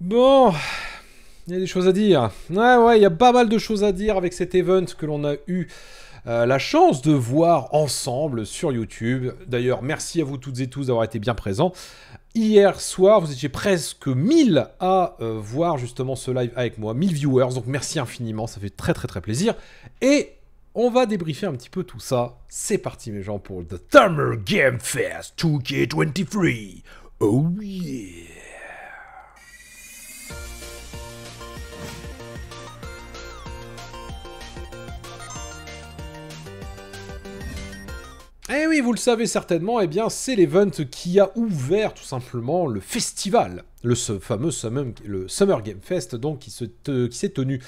Bon, il y a des choses à dire. Ouais, ouais, il y a pas mal de choses à dire avec cet event que l'on a eu euh, la chance de voir ensemble sur YouTube. D'ailleurs, merci à vous toutes et tous d'avoir été bien présents. Hier soir, vous étiez presque 1000 à euh, voir justement ce live avec moi, 1000 viewers, donc merci infiniment, ça fait très très très plaisir. Et on va débriefer un petit peu tout ça. C'est parti mes gens pour The Summer Game Fest 2K23. Oh yeah Eh oui, vous le savez certainement, eh bien, c'est l'event qui a ouvert tout simplement le festival, le fameux Summer, Game Fest, donc qui, s'est tenu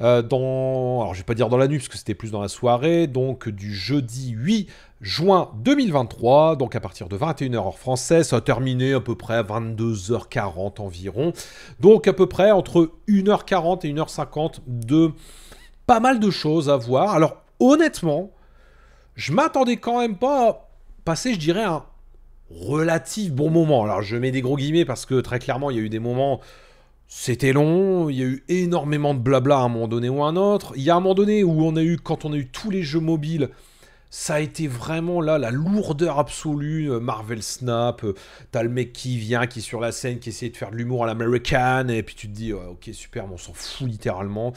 euh, dans, alors je vais pas dire dans la nuit, parce que c'était plus dans la soirée, donc du jeudi 8 juin 2023, donc à partir de 21h heure française, ça a terminé à peu près à 22h40 environ, donc à peu près entre 1h40 et 1h50 de pas mal de choses à voir. Alors honnêtement, je m'attendais quand même pas à passer, je dirais, un relatif bon moment. Alors je mets des gros guillemets parce que très clairement, il y a eu des moments... C'était long, il y a eu énormément de blabla à un moment donné ou à un autre. Il y a un moment donné où on a eu, quand on a eu tous les jeux mobiles, ça a été vraiment là la lourdeur absolue. Euh, Marvel Snap, euh, t'as le mec qui vient, qui est sur la scène, qui essaie de faire de l'humour à l'américaine, et puis tu te dis, ok, super, on s'en fout littéralement.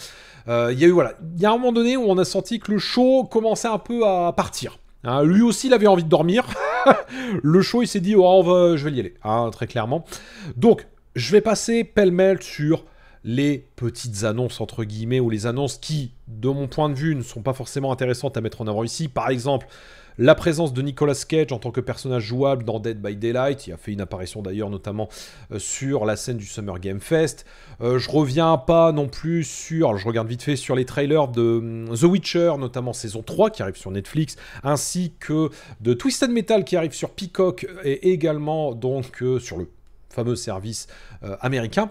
Euh, il y a eu, voilà, il y a un moment donné où on a senti que le show commençait un peu à partir. Hein. lui aussi, il avait envie de dormir. le show, il s'est dit, oh, je vais y aller, hein, très clairement. Donc, je vais passer pêle-mêle sur les petites annonces entre guillemets ou les annonces qui, de mon point de vue, ne sont pas forcément intéressantes à mettre en avant ici. Par exemple, la présence de Nicolas Cage en tant que personnage jouable dans Dead by Daylight, il a fait une apparition d'ailleurs notamment euh, sur la scène du Summer Game Fest. Euh, je reviens pas non plus sur, je regarde vite fait sur les trailers de mm, The Witcher, notamment saison 3 qui arrive sur Netflix, ainsi que de Twisted Metal qui arrive sur Peacock et également donc euh, sur le fameux service américain.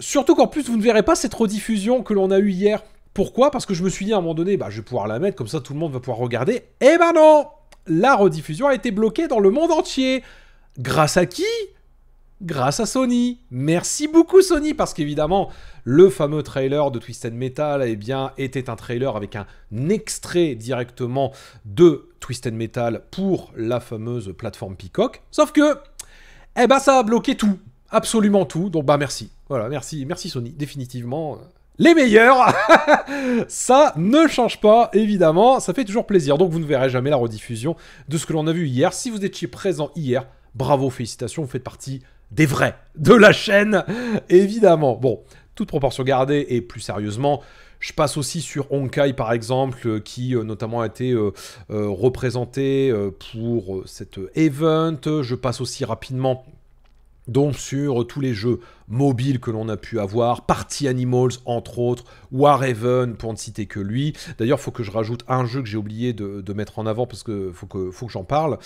Surtout qu'en plus, vous ne verrez pas cette rediffusion que l'on a eue hier. Pourquoi Parce que je me suis dit à un moment donné, bah, je vais pouvoir la mettre, comme ça tout le monde va pouvoir regarder. Eh ben non La rediffusion a été bloquée dans le monde entier. Grâce à qui grâce à Sony. Merci beaucoup Sony parce qu'évidemment, le fameux trailer de Twisted Metal eh bien, était un trailer avec un extrait directement de Twisted Metal pour la fameuse plateforme Peacock. Sauf que eh ben ça a bloqué tout absolument tout. Donc bah merci. Voilà, merci, merci Sony, définitivement. Euh, les meilleurs Ça ne change pas, évidemment, ça fait toujours plaisir. Donc vous ne verrez jamais la rediffusion de ce que l'on a vu hier. Si vous étiez présent hier, bravo, félicitations, vous faites partie des vrais de la chaîne, évidemment. Bon, toute proportion gardée et plus sérieusement, je passe aussi sur Honkai par exemple, euh, qui euh, notamment a été représenté pour cet event. Je passe aussi rapidement donc sur tous les jeux mobiles que l'on a pu avoir, Party Animals entre autres, Warhaven pour ne citer que lui. D'ailleurs, il faut que je rajoute un jeu que j'ai oublié de, mettre en avant parce que faut que, faut que j'en parle.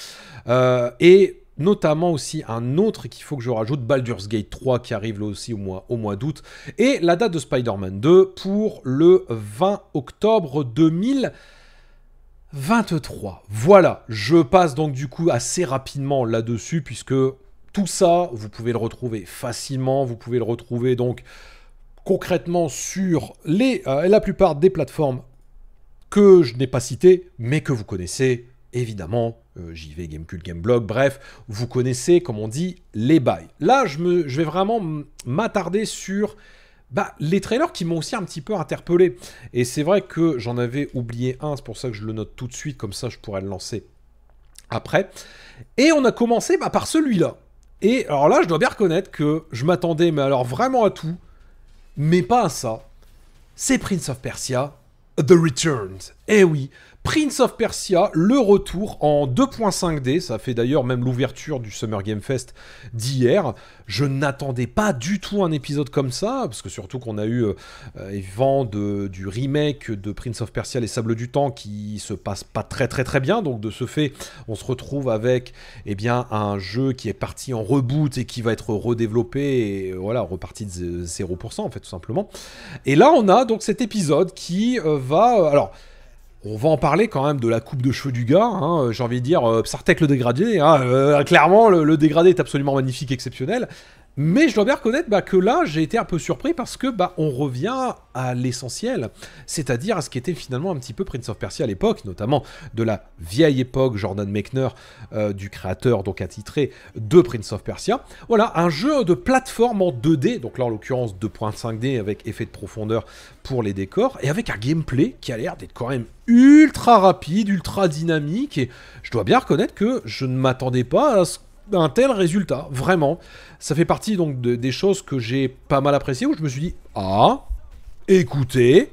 Euh, et notamment aussi un autre qu'il faut que je rajoute, Baldur's Gate 3 qui arrive là aussi au mois, au mois d'août, et la date de Spider-Man 2 pour le 20 octobre 2023. Voilà, je passe donc du coup assez rapidement là-dessus puisque tout ça, vous pouvez le retrouver facilement, vous pouvez le retrouver donc concrètement sur les, euh, la plupart des plateformes que je n'ai pas citées, mais que vous connaissez évidemment. Euh, JV, Gamecube, Gameblog, bref, vous connaissez, comme on dit, les bails. Là, je, vais vraiment m'attarder sur bah, les trailers qui m'ont aussi un petit peu interpellé. Et c'est vrai que j'en avais oublié un, c'est pour ça que je le note tout de suite, comme ça je pourrais le lancer après. Et on a commencé bah, par celui-là. Et alors là, je dois bien reconnaître que je m'attendais, mais alors vraiment à tout, mais pas à ça. C'est Prince of Persia, The Returns. Eh oui, Prince of Persia, le retour en 2.5D, ça fait d'ailleurs même l'ouverture du Summer Game Fest d'hier. Je n'attendais pas du tout un épisode comme ça, parce que surtout qu'on a eu euh, vents de, du remake de Prince of Persia Les Sables du Temps qui se passe pas très très très bien, donc de ce fait on se retrouve avec eh bien, un jeu qui est parti en reboot et qui va être redéveloppé, et voilà, reparti de 0% en fait tout simplement. Et là on a donc cet épisode qui euh, va... Euh, alors on va en parler quand même de la coupe de cheveux du gars. Hein, j'ai envie de dire, euh, Psartek le dégradé. Hein, euh, clairement, le, dégradé est absolument magnifique, exceptionnel. Mais je dois bien reconnaître bah, que là, j'ai été un peu surpris parce que bah, on revient à l'essentiel, c'est-à-dire à ce qui était finalement un petit peu Prince of Persia à l'époque, notamment de la vieille époque Jordan Mechner, euh, du créateur donc attitré de Prince of Persia. Voilà, un jeu de plateforme en 2D, donc là en l'occurrence 2.5D avec effet de profondeur pour les décors, et avec un gameplay qui a l'air d'être quand même ultra rapide, ultra dynamique, et je dois bien reconnaître que je ne m'attendais pas à ce un tel résultat, vraiment. Ça fait partie donc des choses que j'ai pas mal appréciées, où je me suis dit, ah, écoutez,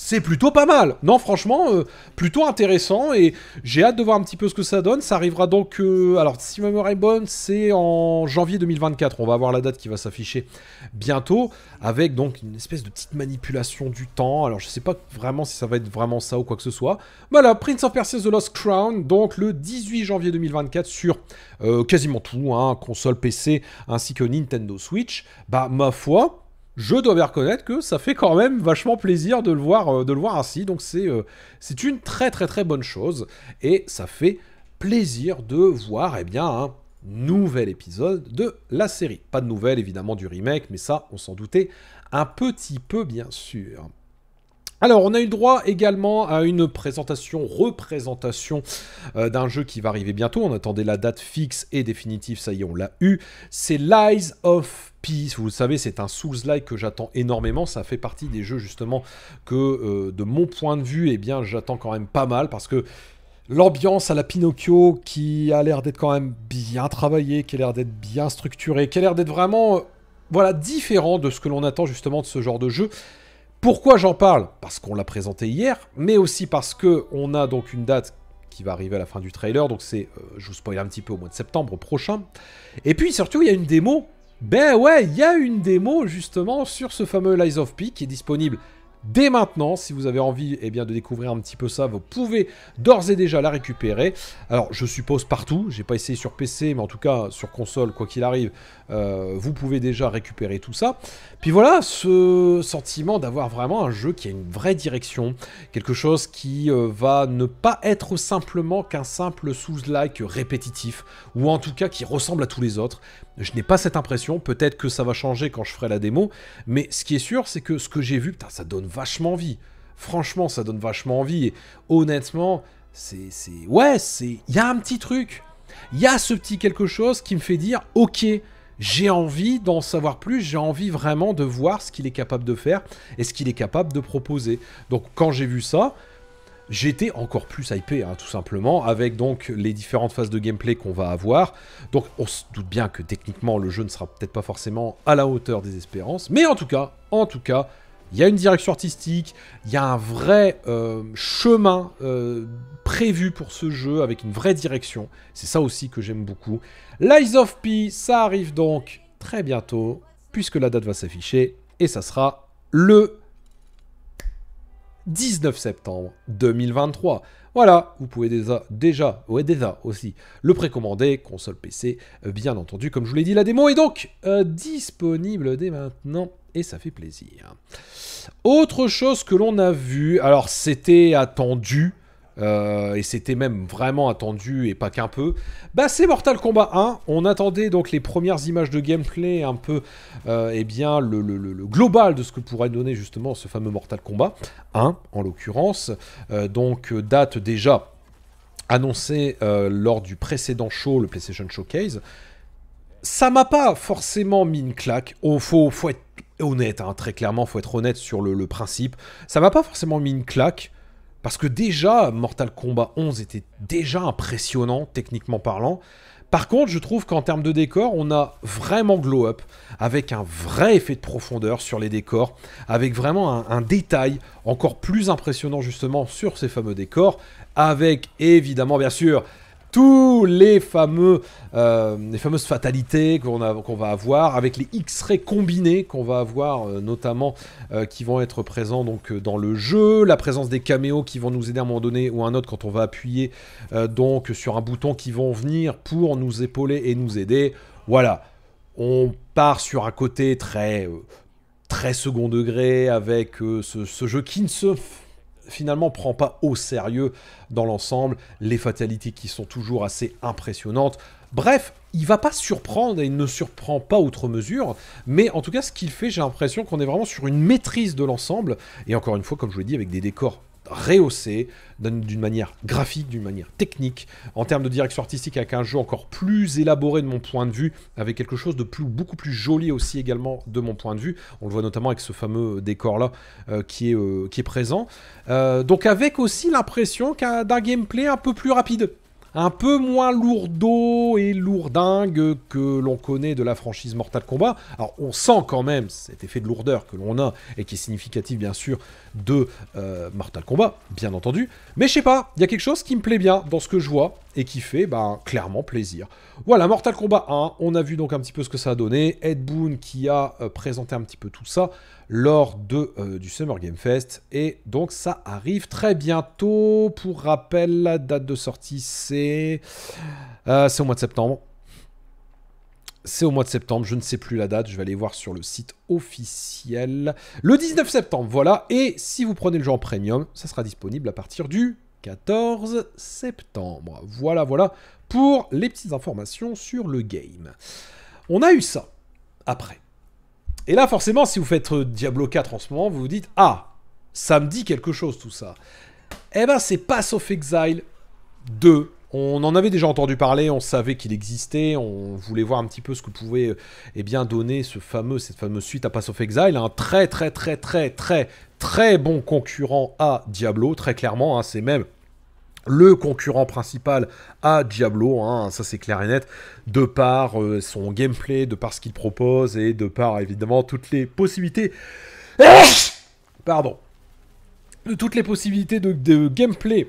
c'est plutôt pas mal. Non, franchement, euh, plutôt intéressant et j'ai hâte de voir un petit peu ce que ça donne. Ça arrivera donc, euh, alors si ma mémoire bonne, c'est en janvier 2024. On va avoir la date qui va s'afficher bientôt avec donc une espèce de petite manipulation du temps. Alors je sais pas vraiment si ça va être vraiment ça ou quoi que ce soit. Voilà, Prince of Persia The Lost Crown, donc le 18 janvier 2024 sur euh, quasiment tout, hein, console PC ainsi que Nintendo Switch. Bah ma foi je dois bien reconnaître que ça fait quand même vachement plaisir de le voir, euh, de le voir ainsi. Donc c'est euh, c'est une très très très bonne chose et ça fait plaisir de voir eh bien un nouvel épisode de la série. Pas de nouvelles évidemment du remake, mais ça on s'en doutait un petit peu bien sûr. Alors, on a eu droit également à une présentation, représentation euh, d'un jeu qui va arriver bientôt. On attendait la date fixe et définitive, ça y est, on l'a eu. C'est Lies of Peace. Vous le savez, c'est un Souls-like que j'attends énormément. Ça fait partie des jeux, justement, que euh, de mon point de vue, eh bien, j'attends quand même pas mal parce que l'ambiance à la Pinocchio qui a l'air d'être quand même bien travaillée, qui a l'air d'être bien structurée, qui a l'air d'être vraiment. Euh, voilà, différent de ce que l'on attend justement de ce genre de jeu. Pourquoi j'en parle Parce qu'on l'a présenté hier, mais aussi parce que on a donc une date qui va arriver à la fin du trailer, donc c'est, euh, je vous spoil un petit peu, au mois de septembre prochain. Et puis surtout, il y a une démo. Ben ouais, il y a une démo justement sur ce fameux Lies of Pi qui est disponible dès maintenant. Si vous avez envie eh bien, de découvrir un petit peu ça, vous pouvez d'ores et déjà la récupérer. Alors, je suppose partout. J'ai pas essayé sur PC, mais en tout cas sur console, quoi qu'il arrive, euh, vous pouvez déjà récupérer tout ça. Puis voilà, ce sentiment d'avoir vraiment un jeu qui a une vraie direction, quelque chose qui euh, va ne pas être simplement qu'un simple sous-like répétitif, ou en tout cas qui ressemble à tous les autres. Je n'ai pas cette impression, peut-être que ça va changer quand je ferai la démo, mais ce qui est sûr, c'est que ce que j'ai vu, putain, ça donne vachement envie. Franchement, ça donne vachement envie, et honnêtement, c'est... Ouais, c'est... Il y a un petit truc, il y a ce petit quelque chose qui me fait dire, ok, j'ai envie d'en savoir plus, j'ai envie vraiment de voir ce qu'il est capable de faire et ce qu'il est capable de proposer. Donc quand j'ai vu ça, j'étais encore plus hypé, hein, tout simplement, avec donc les différentes phases de gameplay qu'on va avoir. Donc on se doute bien que techniquement le jeu ne sera peut-être pas forcément à la hauteur des espérances, mais en tout cas, en tout cas, il y a une direction artistique, il y a un vrai euh, chemin euh, prévu pour ce jeu avec une vraie direction. C'est ça aussi que j'aime beaucoup. Lies of P, ça arrive donc très bientôt, puisque la date va s'afficher, et ça sera le 19 septembre 2023. Voilà, vous pouvez déjà, déjà, ouais, déjà aussi le précommander, console PC, euh, bien entendu, comme je vous l'ai dit, la démo est donc euh, disponible dès maintenant et ça fait plaisir. Autre chose que l'on a vu, alors c'était attendu, euh, et c'était même vraiment attendu et pas qu'un peu, bah c'est Mortal Kombat 1. On attendait donc les premières images de gameplay, un peu euh, eh bien, le, global de ce que pourrait donner justement ce fameux Mortal Kombat 1 en l'occurrence. Euh, donc date déjà annoncée lors du précédent show, le PlayStation Showcase. Ça m'a pas forcément mis une claque. Oh, faut, faut être honnête, hein, très clairement, faut être honnête sur le, le principe. Ça m'a pas forcément mis une claque. Parce que déjà, Mortal Kombat 11 était déjà impressionnant, techniquement parlant. Par contre, je trouve qu'en termes de décors, on a vraiment glow up, avec un vrai effet de profondeur sur les décors, avec vraiment un détail encore plus impressionnant justement sur ces fameux décors, avec évidemment bien sûr tous les, fameux, euh, les fameuses fatalités qu'on va avoir, avec les X-rays combinés qu'on va avoir euh, notamment, euh, qui vont être présents donc, dans le jeu, la présence des caméos qui vont nous aider à un moment donné ou un autre quand on va appuyer donc, sur un bouton qui vont venir pour nous épauler et nous aider. Voilà, on part sur un côté très... très second degré avec ce, ce jeu qui ne se finalement prend pas au sérieux dans l'ensemble, les fatalités qui sont toujours assez impressionnantes. Bref, il va pas surprendre et il ne surprend pas outre mesure, mais en tout cas ce qu'il fait, j'ai l'impression qu'on est vraiment sur une maîtrise de l'ensemble, et encore une fois, comme je vous l'ai dit, avec des décors rehaussé d'une manière graphique, d'une manière technique, en termes de direction artistique avec un jeu encore plus élaboré de mon point de vue, avec quelque chose de plus, beaucoup plus joli aussi également de mon point de vue. On le voit notamment avec ce fameux décor là euh, qui, est, euh, qui est présent. Euh, donc avec aussi l'impression d'un gameplay un peu plus rapide un peu moins lourdeau et lourdingue que l'on connaît de la franchise Mortal Kombat. Alors on sent quand même cet effet de lourdeur que l'on a et qui est significatif bien sûr de euh, Mortal Kombat, bien entendu. Mais je sais pas, il y a quelque chose qui me plaît bien dans ce que je vois et qui fait ben, clairement plaisir. Voilà, Mortal Kombat 1, on a vu donc un petit peu ce que ça a donné. Ed Boon qui a euh, présenté un petit peu tout ça lors de, euh, du Summer Game Fest. Et donc ça arrive très bientôt. Pour rappel, la date de sortie c'est euh, c'est. au mois de septembre. C'est au mois de septembre, je ne sais plus la date, je vais aller voir sur le site officiel. Le 19 septembre, voilà. Et si vous prenez le jeu en premium, ça sera disponible à partir du 14 septembre. Voilà, voilà pour les petites informations sur le game. On a eu ça après. Et là, forcément, si vous faites euh, Diablo 4 en ce moment, vous vous dites Ah, ça me dit quelque chose tout ça. Eh ben, c'est Pass of Exile 2 on en avait déjà entendu parler, on savait qu'il existait, on voulait voir un petit peu ce que pouvait eh bien, donner ce fameux, cette fameuse suite à Pass of Exile. Un très très très très très très bon concurrent à Diablo, très clairement, hein, c'est même le concurrent principal à Diablo, hein, ça c'est clair et net, de par euh, son gameplay, de par ce qu'il propose et de par évidemment toutes les possibilités. Pardon. De toutes les possibilités de gameplay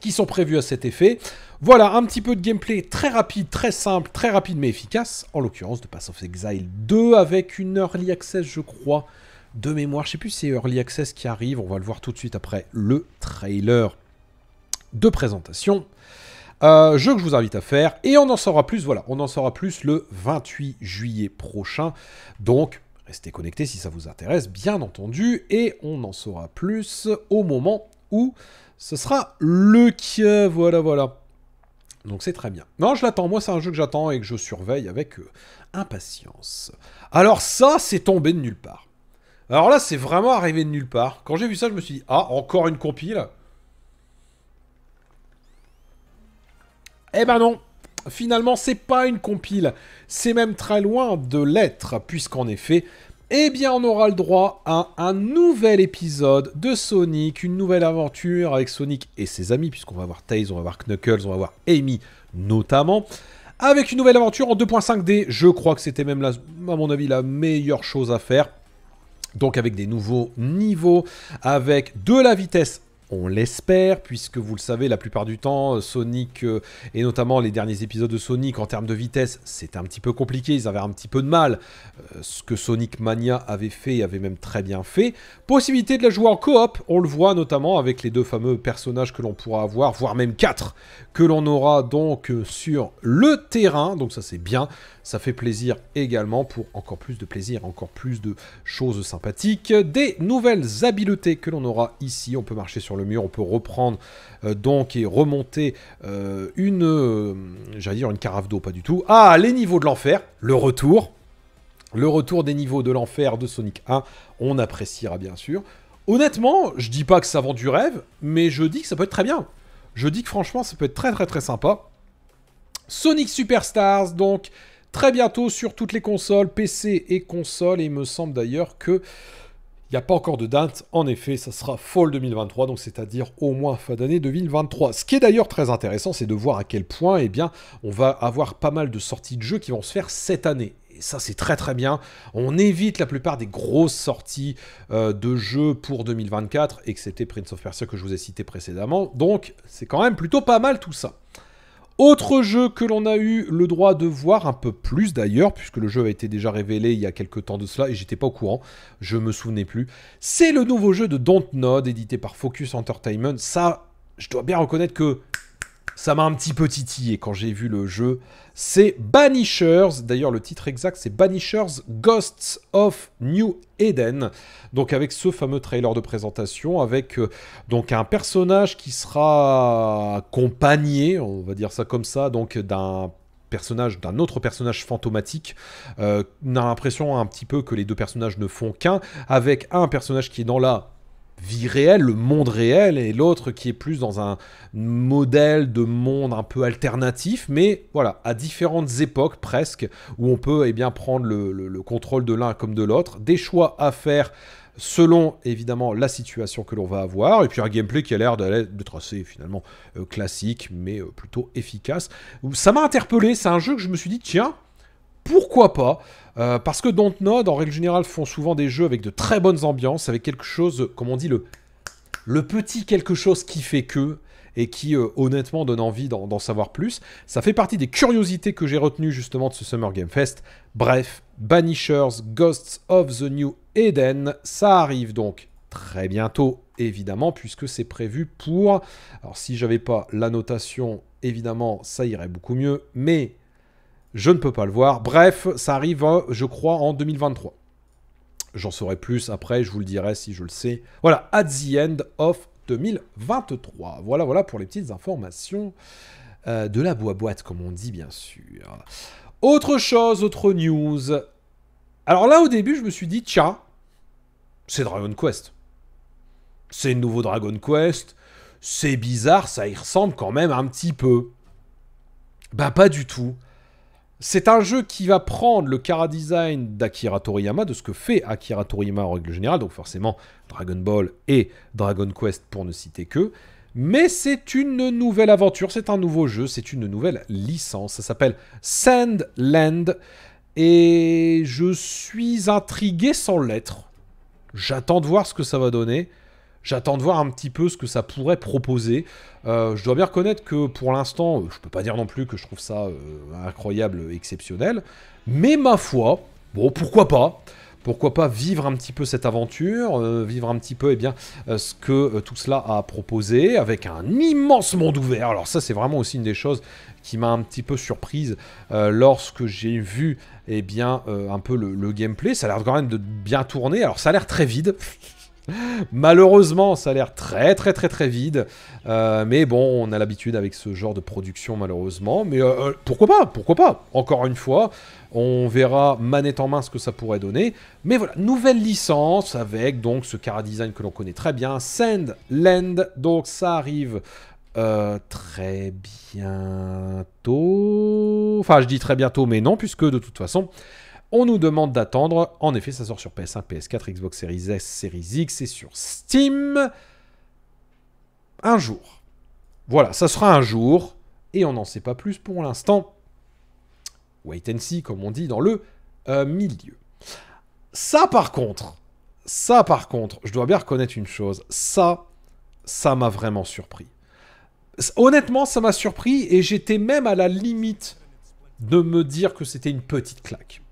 qui sont prévus à cet effet. Voilà, un petit peu de gameplay très rapide, très simple, très rapide mais efficace, en l'occurrence de Pass of Exile 2 avec une Early Access je crois de mémoire, je ne sais plus si c'est Early Access qui arrive, on va le voir tout de suite après le trailer de présentation. Euh, jeu que je vous invite à faire. Et on en saura plus, voilà, on en saura plus le 28 juillet prochain. Donc, restez connectés si ça vous intéresse, bien entendu. Et on en saura plus au moment où ce sera le qui, voilà, voilà. Donc c'est très bien. Non, je l'attends. Moi, c'est un jeu que j'attends et que je surveille avec euh, impatience. Alors ça, c'est tombé de nulle part. Alors là, c'est vraiment arrivé de nulle part. Quand j'ai vu ça, je me suis dit, ah, encore une compile. Eh ben non Finalement, c'est pas une compile. C'est même très loin de l'être, puisqu'en effet, eh bien on aura le droit à un nouvel épisode de Sonic, une nouvelle aventure avec Sonic et ses amis, puisqu'on va voir Tails, on va voir Knuckles, on va voir Amy notamment, avec une nouvelle aventure en 2.5D, je crois que c'était même, à mon avis, la meilleure chose à faire. Donc avec des nouveaux niveaux, avec de la vitesse on l'espère, puisque vous le savez, la plupart du temps, euh, Sonic, euh, et notamment les derniers épisodes de Sonic, en termes de vitesse, c'était un petit peu compliqué, ils avaient un petit peu de mal. Euh, ce que Sonic Mania avait fait, et avait même très bien fait. Possibilité de la jouer en coop, on le voit notamment avec les deux fameux personnages que l'on pourra avoir, voire même quatre, que l'on aura donc sur le terrain, donc ça c'est bien. Ça fait plaisir également pour encore plus de plaisir, encore plus de choses sympathiques. Des nouvelles habiletés que l'on aura ici. On peut marcher sur le mur, on peut reprendre euh, donc et remonter euh, une, euh, j'allais dire une carafe d'eau, pas du tout. Ah, les niveaux de l'enfer, le retour. Le retour des niveaux de l'enfer de Sonic 1, on appréciera bien sûr. Honnêtement, je dis pas que ça vend du rêve, mais je dis que ça peut être très bien. Je dis que franchement, ça peut être très très très sympa. Sonic Superstars, donc, très bientôt sur toutes les consoles, PC et consoles, Et il me semble d'ailleurs que il n'y a pas encore de date. En effet, ça sera fall 2023, donc c'est-à-dire au moins fin d'année 2023. Ce qui est d'ailleurs très intéressant, c'est de voir à quel point eh bien, on va avoir pas mal de sorties de jeux qui vont se faire cette année. Et ça, c'est très très bien. On évite la plupart des grosses sorties euh, de jeux pour 2024, excepté Prince of Persia que je vous ai cité précédemment. Donc, c'est quand même plutôt pas mal tout ça. Autre jeu que l'on a eu le droit de voir un peu plus d'ailleurs, puisque le jeu a été déjà révélé il y a quelques temps de cela et j'étais pas au courant, je me souvenais plus. C'est le nouveau jeu de Dontnod édité par Focus Entertainment. Ça, je dois bien reconnaître que ça m'a un petit peu titillé quand j'ai vu le jeu. C'est Banishers, d'ailleurs le titre exact c'est Banishers Ghosts of New Eden. Donc avec ce fameux trailer de présentation, avec euh, donc un personnage qui sera accompagné, on va dire ça comme ça, donc d'un personnage d'un autre personnage fantomatique. Euh, on a l'impression un petit peu que les deux personnages ne font qu'un, avec un personnage qui est dans la vie réelle, le monde réel, et l'autre qui est plus dans un modèle de monde un peu alternatif, mais voilà, à différentes époques presque, où on peut eh bien, prendre le, contrôle de l'un comme de l'autre, des choix à faire selon évidemment la situation que l'on va avoir, et puis un gameplay qui a l'air de tracer finalement euh, classique, mais euh, plutôt efficace. Ça m'a interpellé, c'est un jeu que je me suis dit, tiens, pourquoi pas euh, parce que Dontnod, en règle générale, font souvent des jeux avec de très bonnes ambiances, avec quelque chose, comme on dit, le, le petit quelque chose qui fait que, et qui euh, honnêtement donne envie d'en savoir plus. Ça fait partie des curiosités que j'ai retenues justement de ce Summer Game Fest. Bref, Banishers, Ghosts of the New Eden, ça arrive donc très bientôt, évidemment, puisque c'est prévu pour... Alors si j'avais pas l'annotation, évidemment, ça irait beaucoup mieux, mais je ne peux pas le voir. Bref, ça arrive, hein, je crois, en 2023. J'en saurai plus après, je vous le dirai si je le sais. Voilà, at the end of 2023. Voilà, voilà pour les petites informations euh, de la boîte, comme on dit, bien sûr. Autre chose, autre news. Alors là, au début, je me suis dit, tiens, c'est Dragon Quest. C'est nouveau Dragon Quest. C'est bizarre, ça y ressemble quand même un petit peu. Bah, pas du tout. C'est un jeu qui va prendre le chara-design d'Akira Toriyama, de ce que fait Akira Toriyama en règle générale, donc forcément Dragon Ball et Dragon Quest pour ne citer que. Mais c'est une nouvelle aventure, c'est un nouveau jeu, c'est une nouvelle licence. Ça s'appelle Sandland et je suis intrigué sans l'être. J'attends de voir ce que ça va donner. J'attends de voir un petit peu ce que ça pourrait proposer. Euh, je dois bien reconnaître que pour l'instant, euh, je ne peux pas dire non plus que je trouve ça euh, incroyable, exceptionnel. Mais ma foi, bon, pourquoi pas pourquoi pas vivre un petit peu cette aventure, vivre un petit peu eh bien, ce que tout cela a proposé, avec un immense monde ouvert. Alors ça, c'est vraiment aussi une des choses qui m'a un petit peu surprise lorsque j'ai vu eh bien, un peu le, le gameplay. Ça a l'air quand même de bien tourner. Alors ça a l'air très vide. Malheureusement, ça a l'air très très très très vide. Euh, mais bon, on a l'habitude avec ce genre de production malheureusement. Mais euh, euh, pourquoi pas Pourquoi pas Encore une fois, on verra manette en main ce que ça pourrait donner. Mais voilà, nouvelle licence avec donc ce cara design que l'on connaît très bien, Sand Land. Donc ça arrive très bientôt. Enfin, je dis très bientôt, mais non, puisque de toute façon, on nous demande d'attendre. En effet, ça sort sur ps 1 PS4, Xbox Series S, Series X et sur Steam. Un jour. Voilà, ça sera un jour. Et on n'en sait pas plus pour l'instant. Wait and see, comme on dit dans le euh, milieu. Ça, par contre, ça, par contre, je dois bien reconnaître une chose. Ça, ça m'a vraiment surpris. Honnêtement, ça m'a surpris et j'étais même à la limite de me dire que c'était une petite claque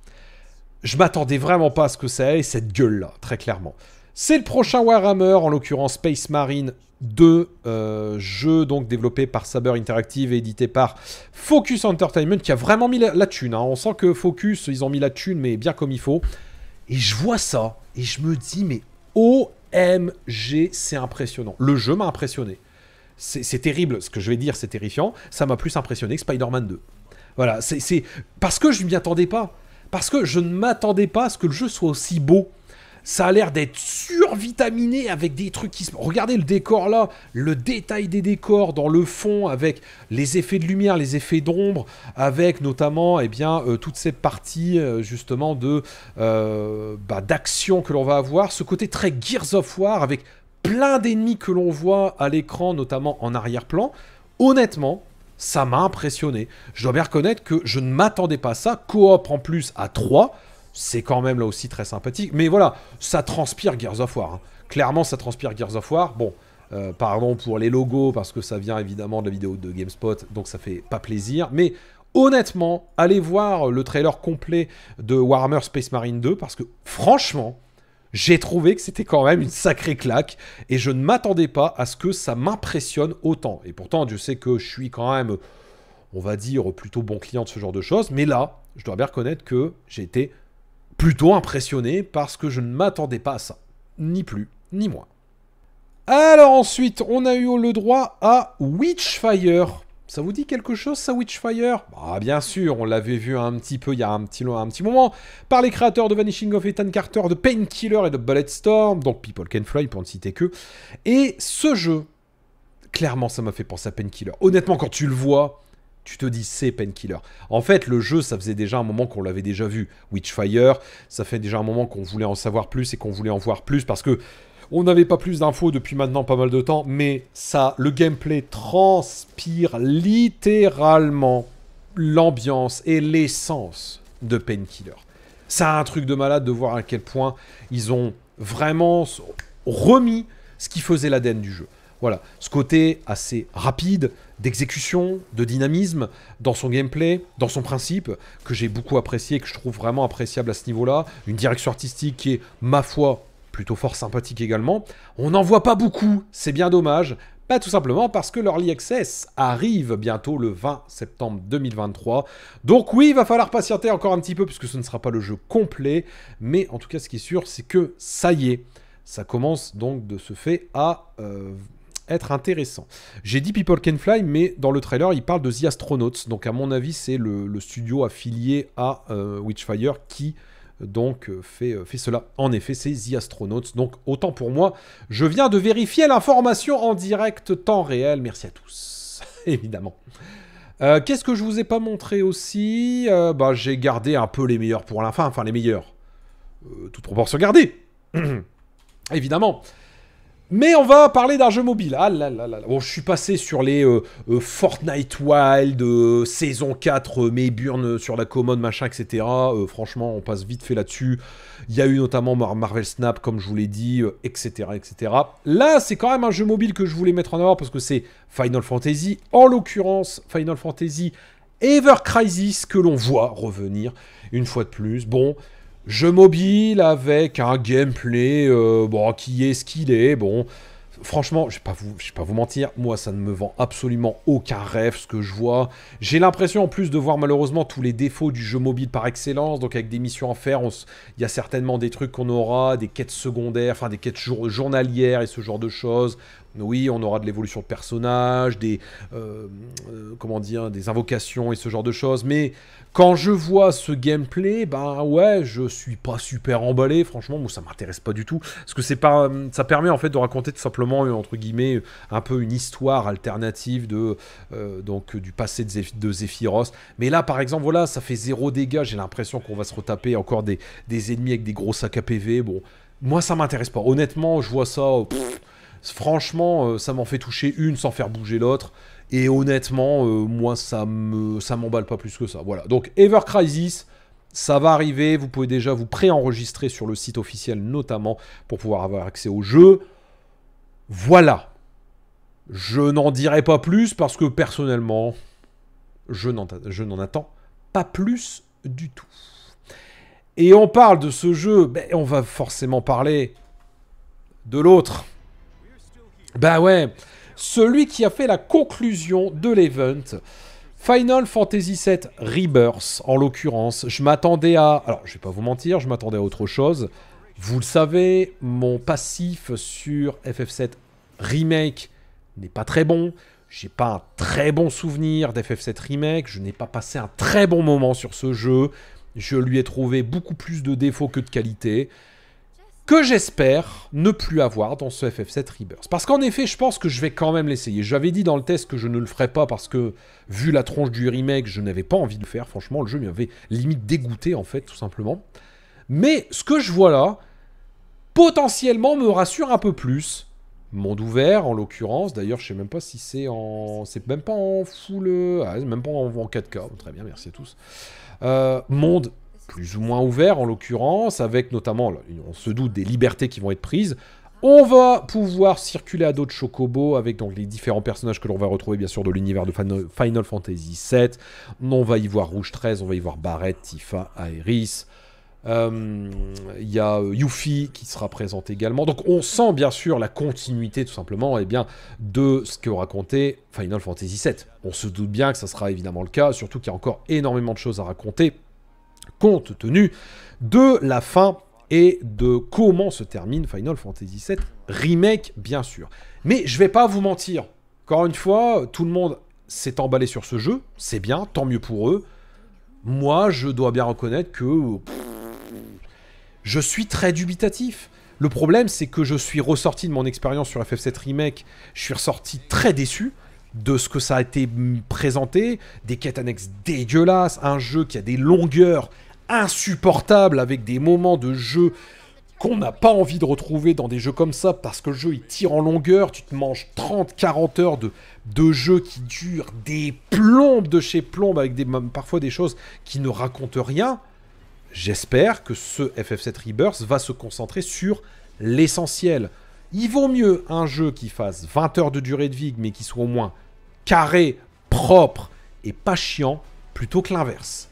je m'attendais vraiment pas à ce que ça ait cette gueule-là, très clairement. C'est le prochain Warhammer, en l'occurrence Space Marine 2, euh, jeu donc développé par Saber Interactive et édité par Focus Entertainment, qui a vraiment mis la, thune. Hein. On sent que Focus, ils ont mis la thune, mais bien comme il faut. Et je vois ça, et je me dis, mais OMG, c'est impressionnant. Le jeu m'a impressionné. C'est terrible, ce que je vais dire, c'est terrifiant. Ça m'a plus impressionné que Spider-Man 2. Voilà, c'est... Parce que je ne m'y attendais pas parce que je ne m'attendais pas à ce que le jeu soit aussi beau. Ça a l'air d'être survitaminé avec des trucs qui se... Regardez le décor là, le détail des décors dans le fond avec les effets de lumière, les effets d'ombre, avec notamment eh bien, euh, toutes ces parties euh, justement de euh, bah, d'action que l'on va avoir. Ce côté très Gears of War avec plein d'ennemis que l'on voit à l'écran, notamment en arrière-plan. Honnêtement, ça m'a impressionné. Je dois bien reconnaître que je ne m'attendais pas à ça. Coop en plus à 3, c'est quand même là aussi très sympathique. Mais voilà, ça transpire Gears of War. Hein. Clairement, ça transpire Gears of War. Bon, euh, pardon pour les logos, parce que ça vient évidemment de la vidéo de GameSpot, donc ça fait pas plaisir. Mais honnêtement, allez voir le trailer complet de Warhammer Space Marine 2, parce que franchement, j'ai trouvé que c'était quand même une sacrée claque et je ne m'attendais pas à ce que ça m'impressionne autant. Et pourtant, je sais que je suis quand même, on va dire, plutôt bon client de ce genre de choses, mais là, je dois bien reconnaître que j'ai été plutôt impressionné parce que je ne m'attendais pas à ça. Ni plus, ni moins. Alors ensuite, on a eu le droit à Witchfire ça vous dit quelque chose, ça, Witchfire Bah, bien sûr, on l'avait vu un petit peu il y a un petit, moment par les créateurs de Vanishing of Ethan Carter, de Painkiller et de Bulletstorm, donc People Can Fly pour ne citer que. Et ce jeu, clairement, ça m'a fait penser à Painkiller. Honnêtement, quand tu le vois, tu te dis c'est Painkiller. En fait, le jeu, ça faisait déjà un moment qu'on l'avait déjà vu. Witchfire, ça fait déjà un moment qu'on voulait en savoir plus et qu'on voulait en voir plus parce que on n'avait pas plus d'infos depuis maintenant pas mal de temps, mais ça, le gameplay transpire littéralement l'ambiance et l'essence de Painkiller. Ça un truc de malade de voir à quel point ils ont vraiment remis ce qui faisait l'ADN du jeu. Voilà, ce côté assez rapide d'exécution, de dynamisme dans son gameplay, dans son principe, que j'ai beaucoup apprécié, et que je trouve vraiment appréciable à ce niveau-là. Une direction artistique qui est, ma foi, plutôt fort sympathique également. On n'en voit pas beaucoup, c'est bien dommage. Pas tout simplement parce que l'Early Access arrive bientôt le 20 septembre 2023. Donc oui, il va falloir patienter encore un petit peu puisque ce ne sera pas le jeu complet. Mais en tout cas, ce qui est sûr, c'est que ça y est. Ça commence donc de ce fait à euh, être intéressant. J'ai dit People Can Fly, mais dans le trailer, il parle de The Astronauts. Donc à mon avis, c'est le, studio affilié à euh, Witchfire qui donc euh, fais euh, cela. En effet, c'est The Astronauts. Donc autant pour moi, je viens de vérifier l'information en direct temps réel. Merci à tous, évidemment. Euh, qu'est-ce que je vous ai pas montré aussi bah, J'ai gardé un peu les meilleurs pour la fin, enfin les meilleurs. Toutes toute proportion gardée, évidemment. Mais on va parler d'un jeu mobile. Ah là là là. Bon, je suis passé sur les euh, euh, Fortnite Wild, euh, saison 4, Mayburn sur la commode, machin, etc. franchement, on passe vite fait là-dessus. Il y a eu notamment Marvel Snap, comme je vous l'ai dit, etc., etc. Là, c'est quand même un jeu mobile que je voulais mettre en avant parce que c'est Final Fantasy. En l'occurrence, Final Fantasy Ever Crisis que l'on voit revenir une fois de plus. Bon, Jeu mobile avec un gameplay euh, bon, qui est ce qu'il est. Bon, franchement, je ne vais, pas vous mentir, moi ça ne me vend absolument aucun rêve ce que je vois. J'ai l'impression en plus de voir malheureusement tous les défauts du jeu mobile par excellence, donc avec des missions en fer il y a certainement des trucs qu'on aura, des quêtes secondaires, enfin des quêtes journalières et ce genre de choses, oui, on aura de l'évolution de personnages, des, euh, euh, comment dire, des invocations et ce genre de choses. Mais quand je vois ce gameplay, ben ouais, je suis pas super emballé. Franchement, moi, ça m'intéresse pas du tout. Parce que c'est pas, euh, ça permet en fait de raconter tout simplement entre guillemets un peu une histoire alternative de donc du passé de, Zephyros. Mais là, par exemple, voilà, ça fait zéro dégâts. J'ai l'impression qu'on va se retaper encore des, ennemis avec des gros sacs à PV. Bon. Moi, ça m'intéresse pas. Honnêtement, je vois ça. Franchement, euh, ça m'en fait toucher une sans faire bouger l'autre. Et honnêtement, euh, moi, ça me, ça m'emballe pas plus que ça. Voilà. Donc, Ever Crisis, ça va arriver. Vous pouvez déjà vous préenregistrer sur le site officiel, notamment, pour pouvoir avoir accès au jeu. Voilà. Je n'en dirai pas plus parce que personnellement, je n'en attends pas plus du tout. Et on parle de ce jeu, ben, on va forcément parler de l'autre, bah ouais, celui qui a fait la conclusion de l'event. Final Fantasy VII Rebirth, en l'occurrence. Je m'attendais à... Alors, je vais pas vous mentir, je m'attendais à autre chose. Vous le savez, mon passif sur FF7 Remake n'est pas très bon. J'ai pas un très bon souvenir d'FF7 Remake. Je n'ai pas passé un très bon moment sur ce jeu. Je lui ai trouvé beaucoup plus de défauts que de qualités que j'espère ne plus avoir dans ce FF7 Rebirth. Parce qu'en effet, je pense que je vais quand même l'essayer. J'avais dit dans le test que je ne le ferais pas parce que, vu la tronche du remake, je n'avais pas envie de le faire. Franchement, le jeu m'avait limite dégoûté, en fait, tout simplement. Mais ce que je vois là, potentiellement, me rassure un peu plus. Monde ouvert, en l'occurrence. D'ailleurs, je sais même pas si c'est en... C'est même pas en full... Euh, ah, même pas en 4K. Très bien, merci à tous. Euh, monde plus ou moins ouvert en l'occurrence, avec notamment, on se doute des libertés qui vont être prises. On va pouvoir circuler à d'autres Chocobo avec donc les différents personnages que l'on va retrouver bien sûr de l'univers de Final Fantasy VII. On va y voir Rouge 13, on va y voir Barrett, Tifa, Aeris. Euh, il y a euh, Yuffie qui sera présente également. Donc on sent bien sûr la continuité tout simplement eh bien, de ce que racontait Final Fantasy VII. On se doute bien que ça sera évidemment le cas, surtout qu'il y a encore énormément de choses à raconter compte tenu de la fin et de comment se termine Final Fantasy VII Remake, bien sûr. Mais je vais pas vous mentir. Encore une fois, tout le monde s'est emballé sur ce jeu. C'est bien, tant mieux pour eux. Moi, je dois bien reconnaître que... je suis très dubitatif. Le problème, c'est que je suis ressorti de mon expérience sur FF7 Remake. Je suis ressorti très déçu de ce que ça a été présenté, des quêtes annexes dégueulasses, un jeu qui a des longueurs insupportables avec des moments de jeu qu'on n'a pas envie de retrouver dans des jeux comme ça parce que le jeu il tire en longueur, tu te manges 30-40 heures de, de jeux qui dure des plombes de chez plombes avec des, parfois des choses qui ne racontent rien. J'espère que ce FF7 Rebirth va se concentrer sur l'essentiel. Il vaut mieux un jeu qui fasse 20 heures de durée de vie mais qui soit au moins carré, propre et pas chiant, plutôt que l'inverse.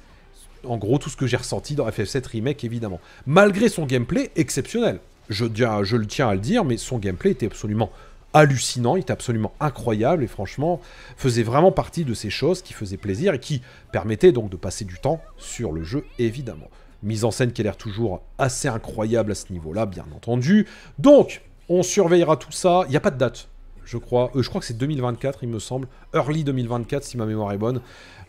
En gros, tout ce que j'ai ressenti dans FF7 Remake, évidemment. Malgré son gameplay exceptionnel. Je, je le tiens à le dire, mais son gameplay était absolument hallucinant, il était absolument incroyable et franchement faisait vraiment partie de ces choses qui faisaient plaisir et qui permettaient donc de passer du temps sur le jeu évidemment. Mise en scène qui a l'air toujours assez incroyable à ce niveau-là, bien entendu. Donc, on surveillera tout ça. Il n'y a pas de date je crois. Euh, je crois que c'est 2024, il me semble. Early 2024, si ma mémoire est bonne.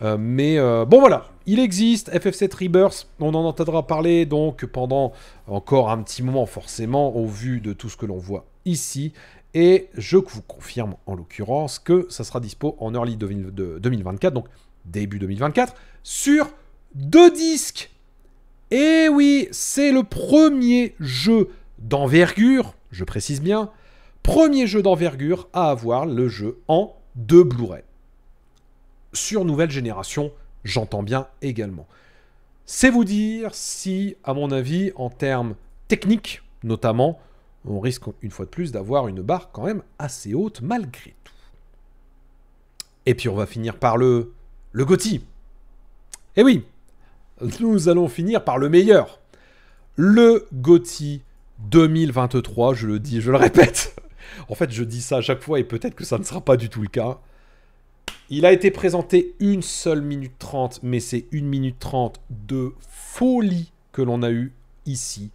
Euh, mais euh, bon, voilà. Il existe, FF7 Rebirth. On en entendra parler donc pendant encore un petit moment, forcément, au vu de tout ce que l'on voit ici. Et je vous confirme, en l'occurrence, que ça sera dispo en early de, 2024, donc début 2024, sur deux disques. Et oui, c'est le premier jeu d'envergure, je précise bien, Premier jeu d'envergure à avoir le jeu en deux Blu-ray. Sur nouvelle génération, j'entends bien également. C'est vous dire si, à mon avis, en termes techniques notamment, on risque une fois de plus d'avoir une barre quand même assez haute malgré tout. Et puis on va finir par le... le Gotti. Eh oui, nous allons finir par le meilleur. Le Gotti 2023, je le dis, je le répète. En fait, je dis ça à chaque fois et peut-être que ça ne sera pas du tout le cas. Il a été présenté une seule minute trente, mais c'est une minute trente de folie que l'on a eu ici.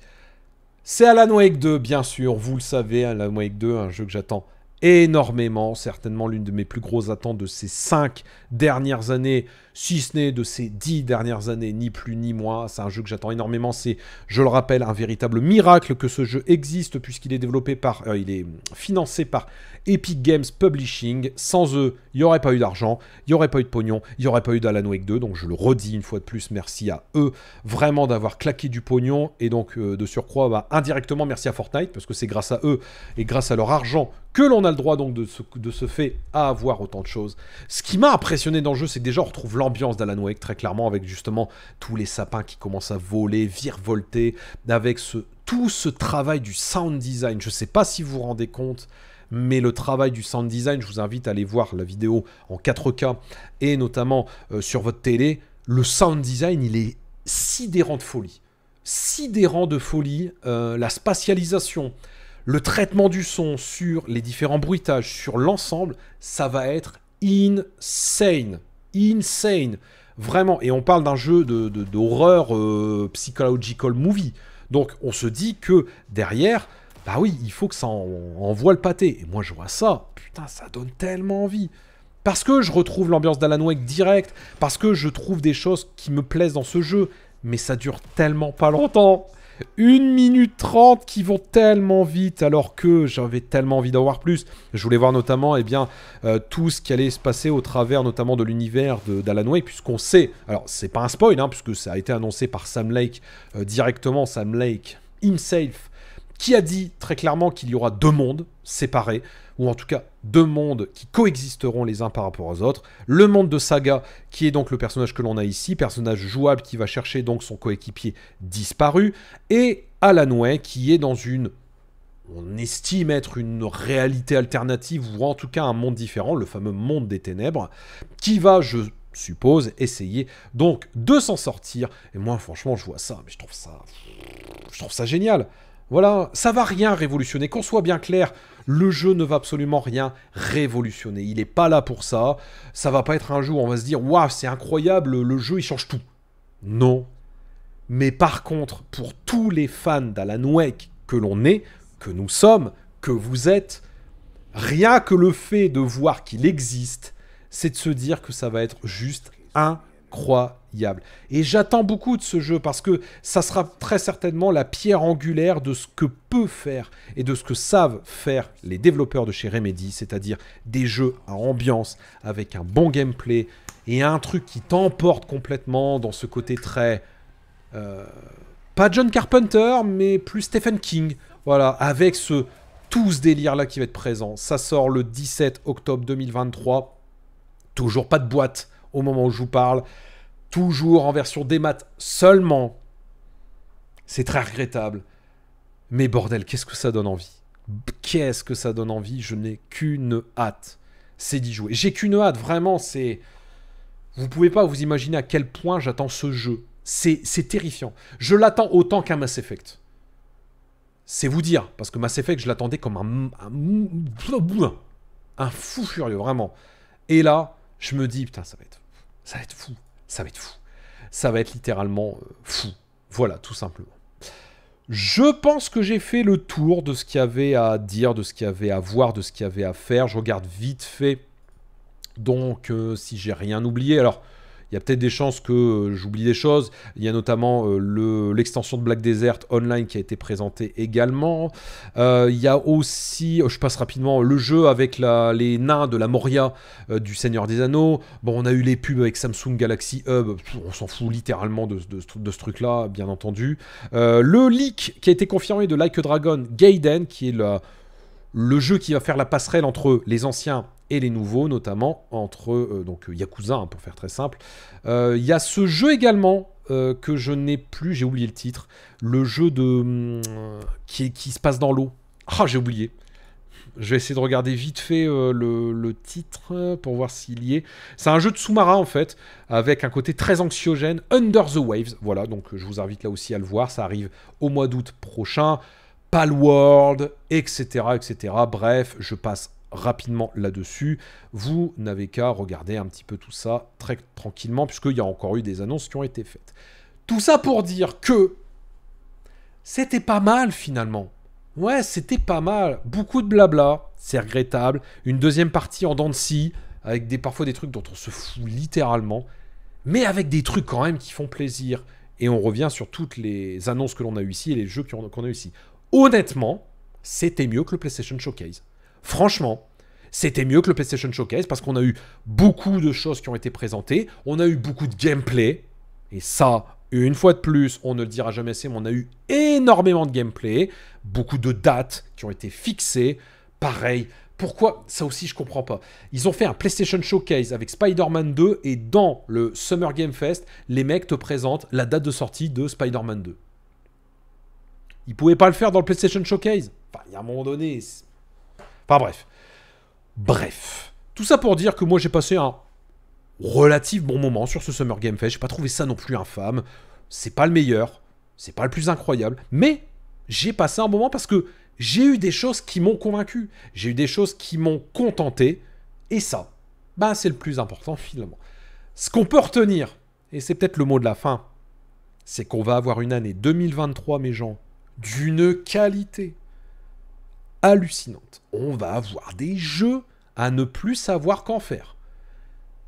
C'est Alan Wake 2, bien sûr, vous le savez, Alan Wake 2, un jeu que j'attends énormément, certainement l'une de mes plus grosses attentes de ces 5 dernières années, si ce n'est de ces 10 dernières années, ni plus ni moins. C'est un jeu que j'attends énormément, c'est, je le rappelle, un véritable miracle que ce jeu existe puisqu'il est développé par, euh, il est financé par Epic Games Publishing. Sans eux, il n'y aurait pas eu d'argent, il n'y aurait pas eu de pognon, il n'y aurait pas eu d'Alan Wake 2, donc je le redis une fois de plus, merci à eux vraiment d'avoir claqué du pognon et donc euh, de surcroît, bah, indirectement, merci à Fortnite parce que c'est grâce à eux et grâce à leur argent que l'on a le droit donc de ce, de fait à avoir autant de choses. Ce qui m'a impressionné dans le jeu, c'est que déjà on retrouve l'ambiance d'Alan Wake très clairement avec justement tous les sapins qui commencent à voler, virevolter, avec ce, tout ce travail du sound design. Je ne sais pas si vous vous rendez compte, mais le travail du sound design, je vous invite à aller voir la vidéo en 4K et notamment euh, sur votre télé. Le sound design, il est sidérant de folie. Sidérant de folie, euh, la spatialisation, le traitement du son sur les différents bruitages, sur l'ensemble, ça va être insane. Insane. Vraiment. Et on parle d'un jeu d'horreur de, euh, psychological movie. Donc on se dit que derrière, bah oui, il faut que ça envoie le pâté. Et moi je vois ça, putain, ça donne tellement envie. Parce que je retrouve l'ambiance d'Alan Wake direct, parce que je trouve des choses qui me plaisent dans ce jeu, mais ça dure tellement pas longtemps. 1 minute 30 qui vont tellement vite alors que j'avais tellement envie d'en voir plus. Je voulais voir notamment eh bien, euh, tout ce qui allait se passer au travers notamment de l'univers d'Alan puisqu'on sait, alors c'est pas un spoil hein, puisque ça a été annoncé par Sam Lake euh, directement, Sam Lake himself qui a dit très clairement qu'il y aura deux mondes séparés, ou en tout cas deux mondes qui coexisteront les uns par rapport aux autres. Le monde de Saga, qui est donc le personnage que l'on a ici, personnage jouable qui va chercher donc son coéquipier disparu, et Alan qui est dans une on estime être une réalité alternative ou en tout cas un monde différent, le fameux monde des ténèbres, qui va, je suppose, essayer donc de s'en sortir. Et moi, franchement, je vois ça, mais je trouve ça, je trouve ça génial. Voilà, ça va rien révolutionner. Qu'on soit bien clair, le jeu ne va absolument rien révolutionner. Il n'est pas là pour ça. Ça va pas être un jour où on va se dire waouh, c'est incroyable, le jeu il change tout. Non. Mais par contre, pour tous les fans d'Alan Wake que l'on est, que nous sommes, que vous êtes, rien que le fait de voir qu'il existe, c'est de se dire que ça va être juste incroyable et j'attends beaucoup de ce jeu parce que ça sera très certainement la pierre angulaire de ce que peut faire et de ce que savent faire les développeurs de chez Remedy, c'est-à-dire des jeux à ambiance avec un bon gameplay et un truc qui t'emporte complètement dans ce côté très... Euh, pas John Carpenter, mais plus Stephen King. Voilà, avec ce tout ce délire-là qui va être présent. Ça sort le 17 octobre 2023. Toujours pas de boîte au moment où je vous parle toujours en version maths seulement. C'est très regrettable. Mais bordel, qu'est-ce que ça donne envie Qu'est-ce que ça donne envie Je n'ai qu'une hâte, c'est d'y jouer. J'ai qu'une hâte, vraiment, c'est... Vous pouvez pas vous imaginer à quel point j'attends ce jeu. C'est terrifiant. Je l'attends autant qu'un Mass Effect. C'est vous dire, parce que Mass Effect, je l'attendais comme un, un, un... fou furieux, vraiment. Et là, je me dis, putain, ça va être, ça va être fou ça va être fou. Ça va être littéralement euh, fou. Voilà, tout simplement. Je pense que j'ai fait le tour de ce qu'il y avait à dire, de ce qu'il y avait à voir, de ce qu'il y avait à faire. Je regarde vite fait. Donc, euh, si j'ai rien oublié, alors il y a peut-être des chances que euh, j'oublie des choses. Il y a notamment euh, l'extension de Black Desert Online qui a été présentée également. Euh, il y a aussi, oh, je passe rapidement, le jeu avec les nains de la Moria du Seigneur des Anneaux. Bon, on a eu les pubs avec Samsung Galaxy Hub. On s'en fout littéralement de, ce truc-là, bien entendu. le leak qui a été confirmé de Like a Dragon Gaiden, qui est le jeu qui va faire la passerelle entre les anciens et les nouveaux, notamment entre euh, donc euh, Yakuza, hein, pour faire très simple. Euh, il y a ce jeu également que je n'ai plus, j'ai oublié le titre, le jeu de hum, qui, qui se passe dans l'eau. Ah, j'ai oublié. Je vais essayer de regarder vite fait le, titre pour voir s'il y est. C'est un jeu de sous-marin en fait, avec un côté très anxiogène, Under the Waves. Voilà, donc je vous invite là aussi à le voir. Ça arrive au mois d'août prochain. Palworld, etc., etc. Bref, je passe rapidement là-dessus. Vous n'avez qu'à regarder un petit peu tout ça très tranquillement, puisqu'il y a encore eu des annonces qui ont été faites. Tout ça pour dire que c'était pas mal finalement. Ouais, c'était pas mal. Beaucoup de blabla, c'est regrettable. Une deuxième partie en dents de scie, avec des, parfois des trucs dont on se fout littéralement, mais avec des trucs quand même qui font plaisir. Et on revient sur toutes les annonces que l'on a eues ici et les jeux qu'on a eu ici. Honnêtement, c'était mieux que le PlayStation Showcase franchement, c'était mieux que le PlayStation Showcase parce qu'on a eu beaucoup de choses qui ont été présentées, on a eu beaucoup de gameplay, et ça, une fois de plus, on ne le dira jamais assez, mais on a eu énormément de gameplay, beaucoup de dates qui ont été fixées, pareil. Pourquoi Ça aussi, je comprends pas. Ils ont fait un PlayStation Showcase avec Spider-Man 2 et dans le Summer Game Fest, les mecs te présentent la date de sortie de Spider-Man 2. Ils pouvaient pas le faire dans le PlayStation Showcase. Enfin, il y a un moment donné, bref. Bref. Tout ça pour dire que moi j'ai passé un relatif bon moment sur ce Summer Game Fest. J'ai pas trouvé ça non plus infâme. C'est pas le meilleur. C'est pas le plus incroyable. Mais j'ai passé un moment parce que j'ai eu des choses qui m'ont convaincu. J'ai eu des choses qui m'ont contenté. Et ça, bah, c'est le plus important finalement. Ce qu'on peut retenir, et c'est peut-être le mot de la fin, c'est qu'on va avoir une année 2023, mes gens, d'une qualité hallucinante. On va avoir des jeux à ne plus savoir qu'en faire.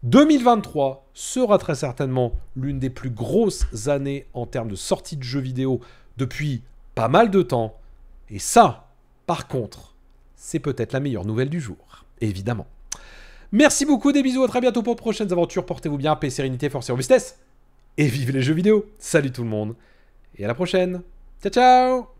2023 sera très certainement l'une des plus grosses années en termes de sortie de jeux vidéo depuis pas mal de temps. Et ça, par contre, c'est peut-être la meilleure nouvelle du jour, évidemment. Merci beaucoup, des bisous, à très bientôt pour de prochaines aventures. Portez-vous bien, paix, sérénité, force et robustesse. Et vive les jeux vidéo. Salut tout le monde. Et à la prochaine. Ciao, ciao